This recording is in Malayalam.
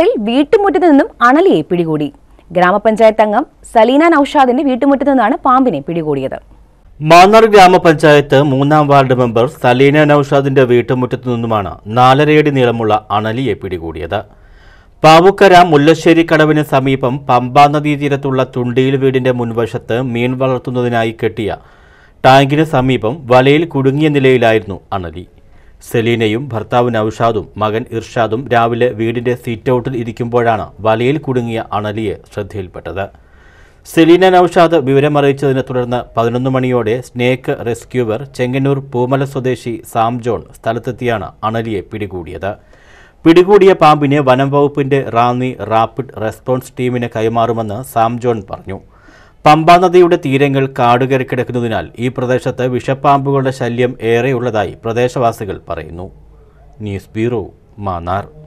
മൂന്നാറിൽ വീട്ടുമുറ്റത്ത് നിന്നും അണലിയെ പിടികൂടി ഗ്രാമപഞ്ചായത്ത് അംഗം സലീന നൌഷാദിന്റെ വീട്ടുമുറ്റത്ത് നിന്നാണ് പാമ്പിനെ പിടികൂടിയത് മാന്നാർ ഗ്രാമപഞ്ചായത്ത് മൂന്നാം വാർഡ് മെമ്പർ സലീന നൌഷാദിന്റെ വീട്ടുമുറ്റത്തു നിന്നുമാണ് നാലരയടി നീളമുള്ള അണലിയെ പിടികൂടിയത് പാവുക്കര മുല്ലശ്ശേരി കടവിന് സമീപം പമ്പാ തീരത്തുള്ള തുണ്ടിയിൽ വീടിന്റെ മുൻവശത്ത് മീൻ വളർത്തുന്നതിനായി കെട്ടിയ ടാങ്കിന് സമീപം വലയിൽ കുടുങ്ങിയ നിലയിലായിരുന്നു അണലി സെലീനയും ഭർത്താവ് നൌഷാദും മകൻ ഇർഷാദും രാവിലെ വീടിന്റെ സീറ്റൌട്ടിൽ ഇരിക്കുമ്പോഴാണ് വലയിൽ കുടുങ്ങിയ അണലിയെ ശ്രദ്ധയിൽപ്പെട്ടത് സെലീന നൌഷാദ് വിവരമറിയിച്ചതിനെ തുടർന്ന് പതിനൊന്ന് മണിയോടെ സ്നേക്ക് റെസ്ക്യൂവർ ചെങ്ങന്നൂർ പൂമല സ്വദേശി സാം ജോൺ സ്ഥലത്തെത്തിയാണ് അണലിയെ പിടികൂടിയത് പിടികൂടിയ പാമ്പിനെ വനം വകുപ്പിന്റെ റാന്നി റാപ്പിഡ് റെസ്പോൺസ് ടീമിന് കൈമാറുമെന്ന് സാം ജോൺ പറഞ്ഞു പമ്പാ നദിയുടെ തീരങ്ങൾ കാടുകയറി കിടക്കുന്നതിനാൽ ഈ പ്രദേശത്ത് വിഷപ്പാമ്പുകളുടെ ശല്യം ഏറെയുള്ളതായി പ്രദേശവാസികൾ പറയുന്നു ന്യൂസ് ബ്യൂറോ മാന്നാർ